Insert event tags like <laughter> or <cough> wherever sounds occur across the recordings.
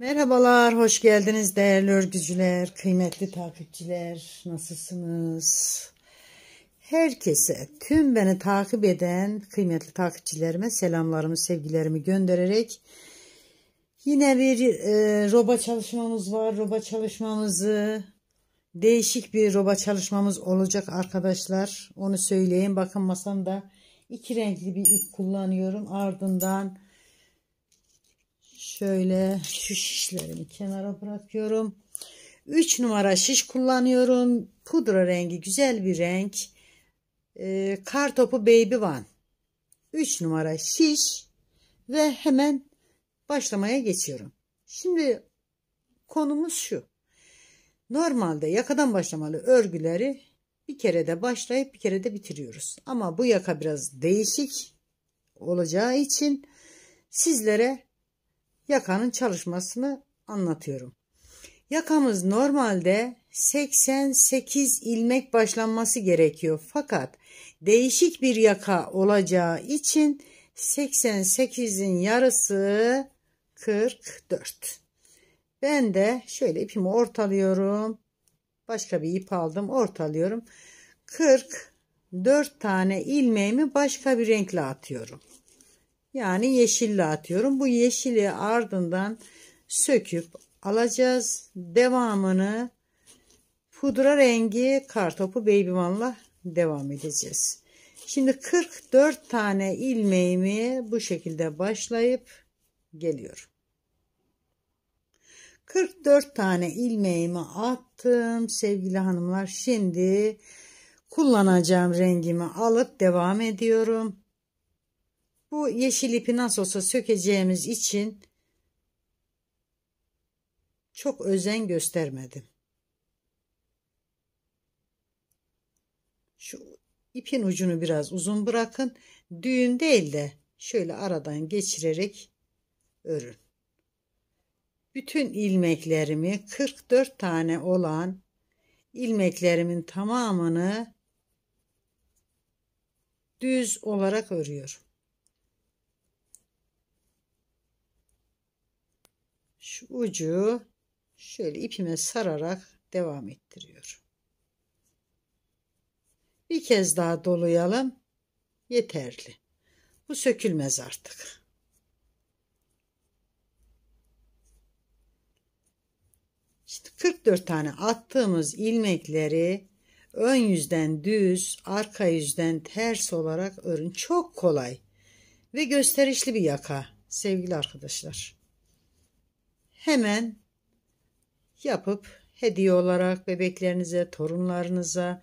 Merhabalar, hoş geldiniz değerli örgücüler, kıymetli takipçiler. Nasılsınız? Herkese, tüm beni takip eden kıymetli takipçilerime selamlarımı, sevgilerimi göndererek yine bir e, roba çalışmamız var. Roba çalışmamızı değişik bir roba çalışmamız olacak arkadaşlar. Onu söyleyeyim. Bakın masamda iki renkli bir ip kullanıyorum. Ardından Şöyle şu şişlerimi kenara bırakıyorum. 3 numara şiş kullanıyorum. Pudra rengi güzel bir renk. Ee, kar topu Baby One. 3 numara şiş ve hemen başlamaya geçiyorum. Şimdi konumuz şu. Normalde yakadan başlamalı örgüleri bir kere de başlayıp bir kere de bitiriyoruz. Ama bu yaka biraz değişik olacağı için sizlere yakanın çalışmasını anlatıyorum. Yakamız normalde 88 ilmek başlanması gerekiyor fakat değişik bir yaka olacağı için 88'in yarısı 44. Ben de şöyle ipimi ortalıyorum. Başka bir ip aldım ortalıyorum. 44 tane ilmeğimi başka bir renkle atıyorum. Yani yeşille atıyorum. Bu yeşili ardından söküp alacağız. Devamını pudra rengi kartopu beybimanla devam edeceğiz. Şimdi 44 tane ilmeğimi bu şekilde başlayıp geliyorum. 44 tane ilmeğimi attım sevgili hanımlar. Şimdi kullanacağım rengimi alıp devam ediyorum. Bu yeşil ipi nasıl olsa sökeceğimiz için çok özen göstermedim. Şu ipin ucunu biraz uzun bırakın. Düğün değil de şöyle aradan geçirerek örün. Bütün ilmeklerimi 44 tane olan ilmeklerimin tamamını düz olarak örüyorum. şu ucu şöyle ipime sararak devam ettiriyorum. Bir kez daha dolayalım. Yeterli. Bu sökülmez artık. İşte 44 tane attığımız ilmekleri ön yüzden düz, arka yüzden ters olarak örün. Çok kolay ve gösterişli bir yaka sevgili arkadaşlar hemen yapıp hediye olarak bebeklerinize, torunlarınıza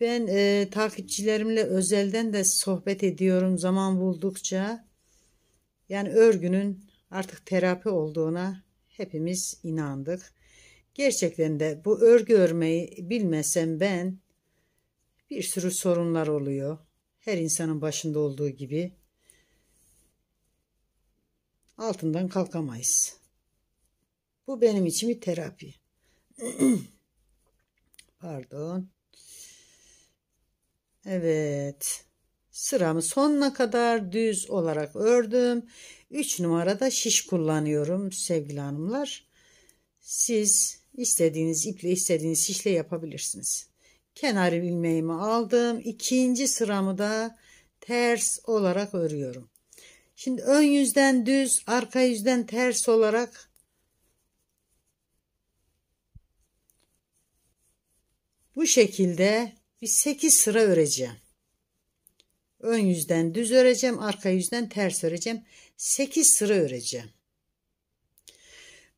ben e, takipçilerimle özelden de sohbet ediyorum zaman buldukça. Yani örgünün artık terapi olduğuna hepimiz inandık. Gerçekten de bu örgü örmeyi bilmesem ben bir sürü sorunlar oluyor. Her insanın başında olduğu gibi altından kalkamayız. Bu benim için bir terapi. <clears throat> Pardon. Evet. Sıramı sonuna kadar düz olarak ördüm. 3 numarada şiş kullanıyorum sevgili hanımlar. Siz istediğiniz iple istediğiniz şişle yapabilirsiniz. Kenar ilmeğimi aldım. İkinci sıramı da ters olarak örüyorum. Şimdi ön yüzden düz, arka yüzden ters olarak bu şekilde bir 8 sıra öreceğim. Ön yüzden düz öreceğim, arka yüzden ters öreceğim. 8 sıra öreceğim.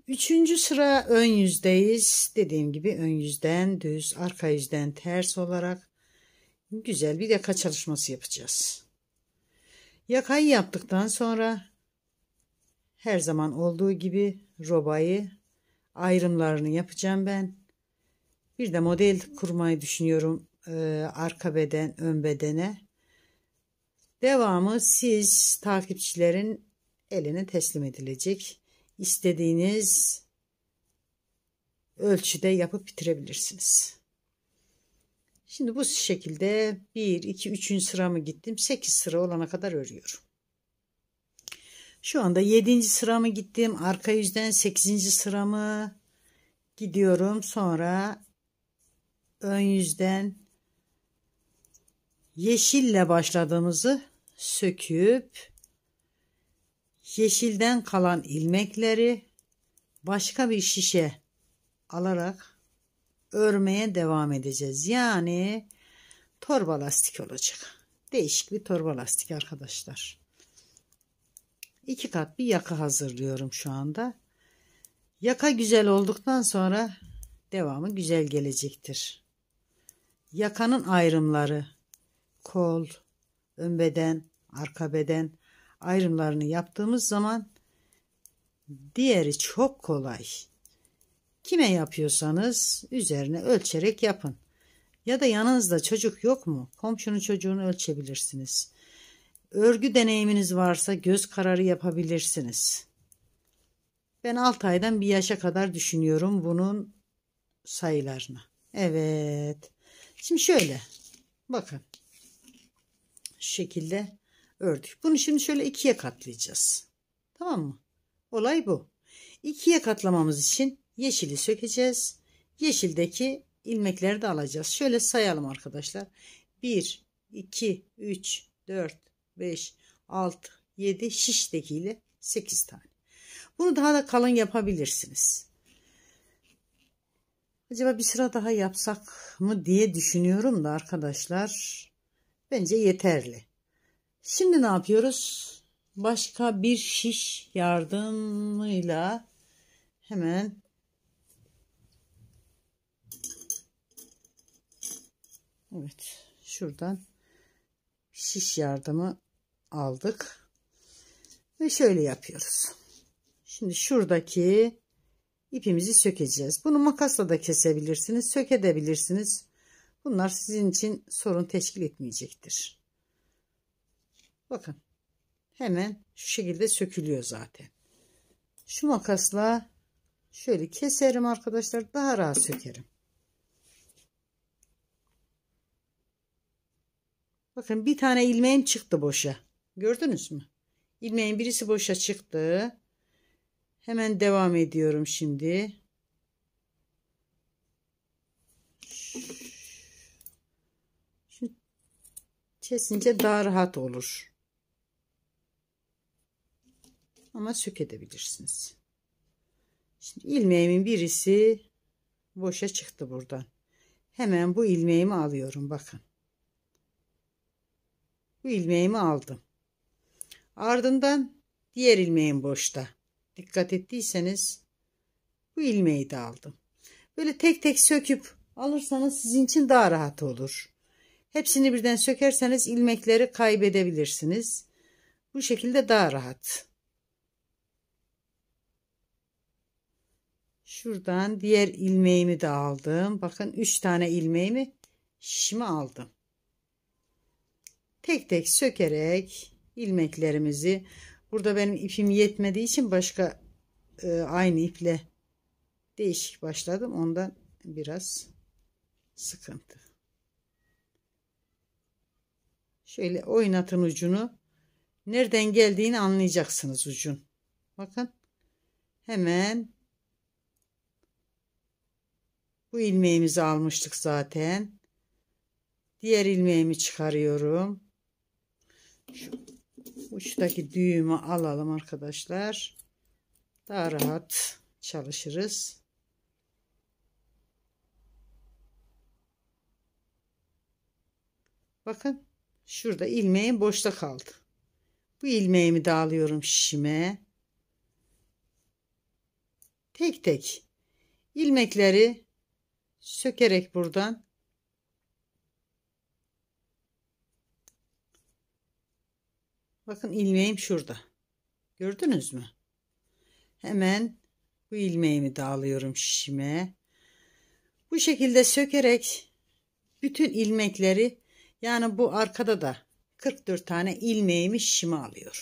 Üçüncü sıra ön yüzdeyiz. Dediğim gibi ön yüzden düz, arka yüzden ters olarak güzel bir yaka çalışması yapacağız. Yakayı yaptıktan sonra her zaman olduğu gibi robayı ayrımlarını yapacağım ben. Bir de model kurmayı düşünüyorum e, arka beden ön bedene. Devamı siz takipçilerin eline teslim edilecek. İstediğiniz ölçüde yapıp bitirebilirsiniz. Şimdi bu şekilde 1, 2, 3. sıramı gittim. 8 sıra olana kadar örüyorum. Şu anda 7. sıramı gittim. Arka yüzden 8. sıramı gidiyorum. Sonra ön yüzden yeşille başladığımızı söküp yeşilden kalan ilmekleri başka bir şişe alarak örmeye devam edeceğiz. Yani torba lastik olacak. Değişik bir torba lastik arkadaşlar. İki kat bir yaka hazırlıyorum şu anda. Yaka güzel olduktan sonra devamı güzel gelecektir. Yakanın ayrımları kol, ön beden, arka beden ayrımlarını yaptığımız zaman diğeri çok kolay. Kime yapıyorsanız üzerine ölçerek yapın. Ya da yanınızda çocuk yok mu? Komşunun çocuğunu ölçebilirsiniz. Örgü deneyiminiz varsa göz kararı yapabilirsiniz. Ben 6 aydan bir yaşa kadar düşünüyorum bunun sayılarını. Evet. Şimdi şöyle. Bakın. Şu şekilde ördük. Bunu şimdi şöyle ikiye katlayacağız. Tamam mı? Olay bu. İkiye katlamamız için yeşili sökeceğiz. Yeşildeki ilmekleri de alacağız. Şöyle sayalım arkadaşlar. 1, 2, 3, 4, 5, 6, 7 şiştekiyle 8 tane. Bunu daha da kalın yapabilirsiniz. Acaba bir sıra daha yapsak mı diye düşünüyorum da arkadaşlar. Bence yeterli. Şimdi ne yapıyoruz? Başka bir şiş yardımıyla hemen Evet. Şuradan şiş yardımı aldık. Ve şöyle yapıyoruz. Şimdi şuradaki ipimizi sökeceğiz. Bunu makasla da kesebilirsiniz. Sökebilirsiniz. Bunlar sizin için sorun teşkil etmeyecektir. Bakın. Hemen şu şekilde sökülüyor zaten. Şu makasla şöyle keserim arkadaşlar. Daha rahat sökerim. Bakın bir tane ilmeğim çıktı boşa. Gördünüz mü? İlmeğin birisi boşa çıktı. Hemen devam ediyorum şimdi. Şimdi kesince daha rahat olur. Ama sök edebilirsiniz. Şimdi ilmeğimin birisi boşa çıktı buradan. Hemen bu ilmeğimi alıyorum bakın. Bu ilmeğimi aldım. Ardından diğer ilmeğim boşta. Dikkat ettiyseniz bu ilmeği de aldım. Böyle tek tek söküp alırsanız sizin için daha rahat olur. Hepsini birden sökerseniz ilmekleri kaybedebilirsiniz. Bu şekilde daha rahat. Şuradan diğer ilmeğimi de aldım. Bakın 3 tane ilmeğimi şişime aldım tek tek sökerek ilmeklerimizi burada benim ipim yetmediği için başka e, aynı iple değişik başladım ondan biraz sıkıntı şöyle oynatın ucunu nereden geldiğini anlayacaksınız ucun bakın hemen bu ilmeğimizi almıştık zaten diğer ilmeğimi çıkarıyorum şu uçtaki düğümü alalım arkadaşlar. Daha rahat çalışırız. Bakın şurada ilmeğim boşta kaldı. Bu ilmeğimi de alıyorum şişime. Tek tek ilmekleri sökerek buradan Bakın ilmeğim şurada. Gördünüz mü? Hemen bu ilmeğimi dağılıyorum alıyorum şişime. Bu şekilde sökerek bütün ilmekleri yani bu arkada da 44 tane ilmeğimi şişime alıyorum.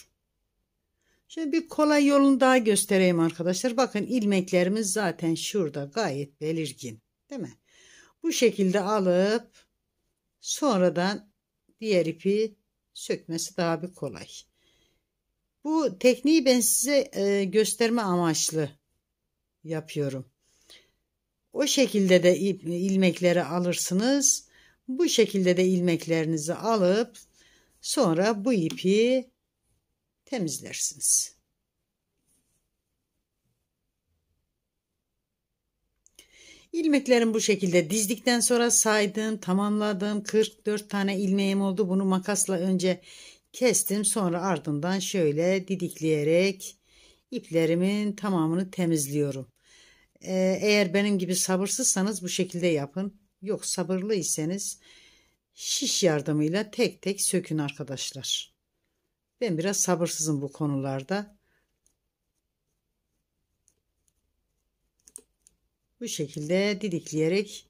Şimdi bir kolay yolunu daha göstereyim arkadaşlar. Bakın ilmeklerimiz zaten şurada gayet belirgin. Değil mi? Bu şekilde alıp sonradan diğer ipi sökmesi daha bir kolay. Bu tekniği ben size e, gösterme amaçlı yapıyorum. O şekilde de ilmekleri alırsınız. Bu şekilde de ilmeklerinizi alıp sonra bu ipi temizlersiniz. İlmeklerim bu şekilde dizdikten sonra saydım, tamamladım. 44 tane ilmeğim oldu. Bunu makasla önce kestim. Sonra ardından şöyle didikleyerek iplerimin tamamını temizliyorum. Ee, eğer benim gibi sabırsızsanız bu şekilde yapın. Yok sabırlıysanız şiş yardımıyla tek tek sökün arkadaşlar. Ben biraz sabırsızım bu konularda. bu şekilde didikleyerek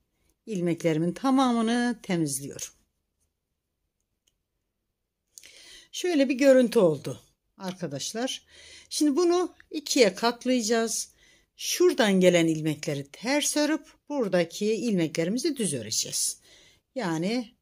ilmeklerimin tamamını temizliyorum. Şöyle bir görüntü oldu arkadaşlar. Şimdi bunu ikiye katlayacağız. Şuradan gelen ilmekleri ters örüp buradaki ilmeklerimizi düz öreceğiz. Yani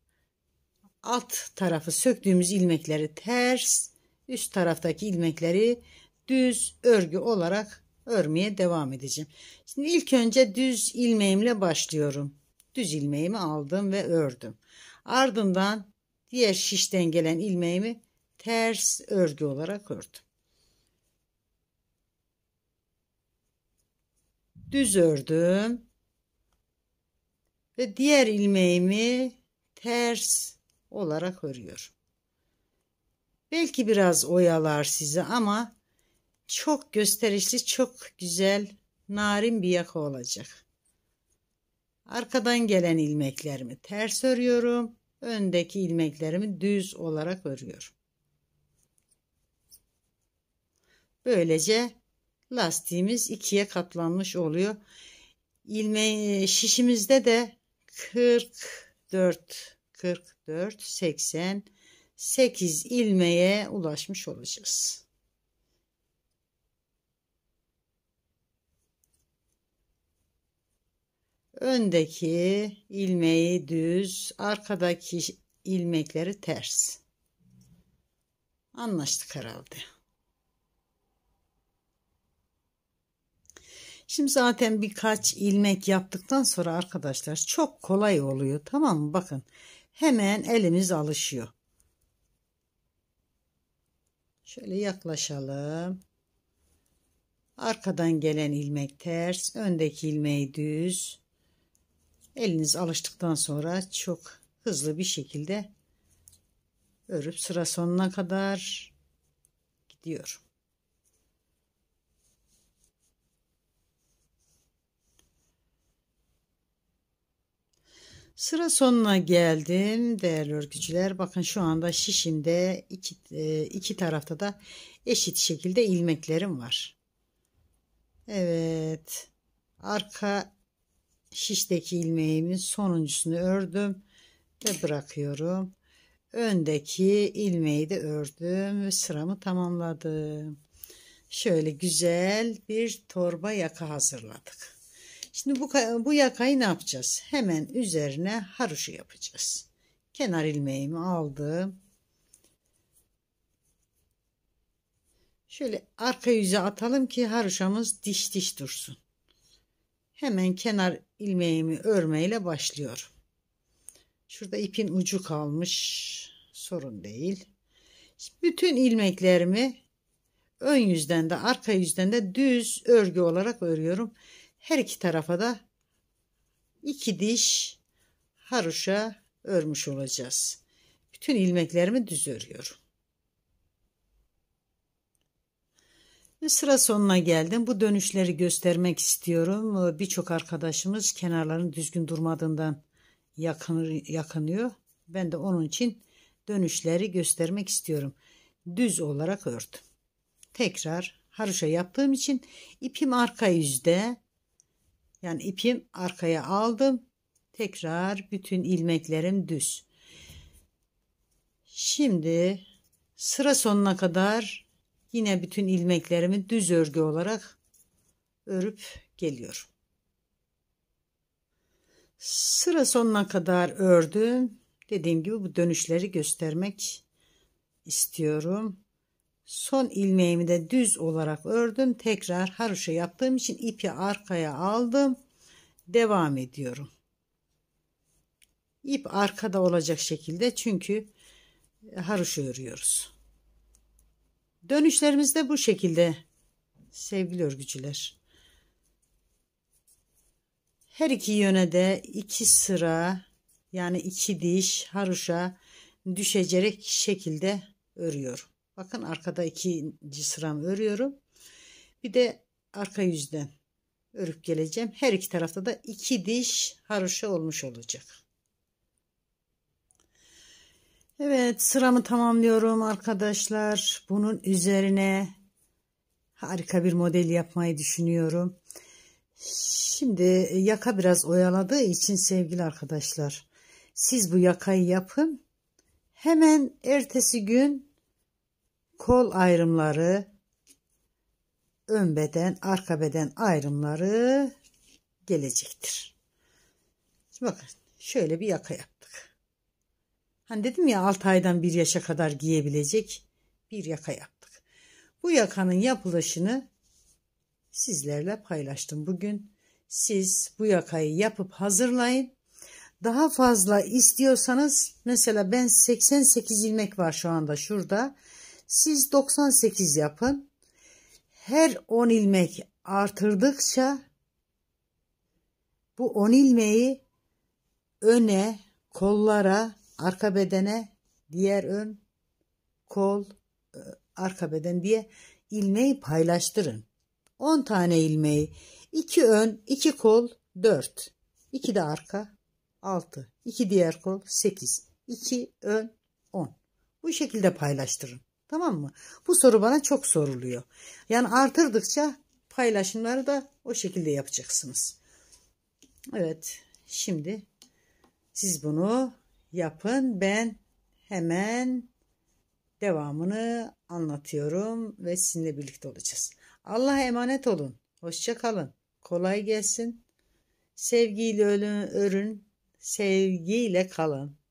alt tarafı söktüğümüz ilmekleri ters, üst taraftaki ilmekleri düz örgü olarak örmeye devam edeceğim. Şimdi ilk önce düz ilmeğimle başlıyorum. Düz ilmeğimi aldım ve ördüm. Ardından diğer şişten gelen ilmeğimi ters örgü olarak ördüm. Düz ördüm. Ve diğer ilmeğimi ters olarak örüyorum. Belki biraz oyalar sizi ama çok gösterişli, çok güzel, narin bir yaka olacak. Arkadan gelen ilmeklerimi ters örüyorum. Öndeki ilmeklerimi düz olarak örüyorum. Böylece lastiğimiz ikiye katlanmış oluyor. İlme şişimizde de 44 44 80 8 ilmeğe ulaşmış olacağız. Öndeki ilmeği düz, arkadaki ilmekleri ters. Anlaştık herhalde. Şimdi zaten birkaç ilmek yaptıktan sonra arkadaşlar çok kolay oluyor. Tamam mı? Bakın hemen elimiz alışıyor. Şöyle yaklaşalım. Arkadan gelen ilmek ters, öndeki ilmeği düz. Eliniz alıştıktan sonra çok hızlı bir şekilde örüp sıra sonuna kadar gidiyor. Sıra sonuna geldim değerli örgücüler. Bakın şu anda şişimde iki, e, iki tarafta da eşit şekilde ilmeklerim var. Evet. Arka şişteki ilmeğimin sonuncusunu ördüm ve bırakıyorum öndeki ilmeği de ördüm ve sıramı tamamladım şöyle güzel bir torba yaka hazırladık şimdi bu, bu yakayı ne yapacağız hemen üzerine haroşa yapacağız kenar ilmeğimi aldım şöyle arka yüze atalım ki haroşamız diş diş dursun hemen kenar ilmeğimi örmeyle başlıyorum. Şurada ipin ucu kalmış. Sorun değil. Şimdi bütün ilmeklerimi ön yüzden de arka yüzden de düz örgü olarak örüyorum. Her iki tarafa da iki diş haruşa örmüş olacağız. Bütün ilmeklerimi düz örüyorum. Sıra sonuna geldim. Bu dönüşleri göstermek istiyorum. Ee, birçok arkadaşımız kenarların düzgün durmadığından yakın, yakınıyor. Ben de onun için dönüşleri göstermek istiyorum. Düz olarak ördüm. Tekrar haroşa yaptığım için ipim arka yüzde. Yani ipim arkaya aldım. Tekrar bütün ilmeklerim düz. Şimdi sıra sonuna kadar Yine bütün ilmeklerimi düz örgü olarak örüp geliyorum. Sıra sonuna kadar ördüm. Dediğim gibi bu dönüşleri göstermek istiyorum. Son ilmeğimi de düz olarak ördüm. Tekrar haroşa yaptığım için ipi arkaya aldım. Devam ediyorum. İp arkada olacak şekilde çünkü haroşa örüyoruz. Dönüşlerimiz de bu şekilde sevgili örgücüler. Her iki yöne de iki sıra yani iki diş haruşa düşecek şekilde örüyorum. Bakın arkada ikinci sıram örüyorum. Bir de arka yüzden örüp geleceğim. Her iki tarafta da iki diş haruşa olmuş olacak. Evet sıramı tamamlıyorum arkadaşlar. Bunun üzerine harika bir model yapmayı düşünüyorum. Şimdi yaka biraz oyaladığı için sevgili arkadaşlar. Siz bu yakayı yapın. Hemen ertesi gün kol ayrımları, ön beden, arka beden ayrımları gelecektir. Şimdi bakın şöyle bir yaka yap. Hani dedim ya 6 aydan 1 yaşa kadar giyebilecek bir yaka yaptık. Bu yakanın yapılışını sizlerle paylaştım bugün. Siz bu yakayı yapıp hazırlayın. Daha fazla istiyorsanız mesela ben 88 ilmek var şu anda şurada. Siz 98 yapın. Her 10 ilmek artırdıkça bu 10 ilmeği öne, kollara, arka bedene, diğer ön, kol, e, arka beden diye ilmeği paylaştırın. 10 tane ilmeği 2 ön, 2 kol 4. 2 de arka 6. 2 diğer kol 8. 2 ön 10. Bu şekilde paylaştırın. Tamam mı? Bu soru bana çok soruluyor. Yani artırdıkça paylaşımları da o şekilde yapacaksınız. Evet. Şimdi siz bunu yapın. Ben hemen devamını anlatıyorum ve sizinle birlikte olacağız. Allah'a emanet olun. Hoşça kalın. Kolay gelsin. Sevgiyle ölün, örün, sevgiyle kalın.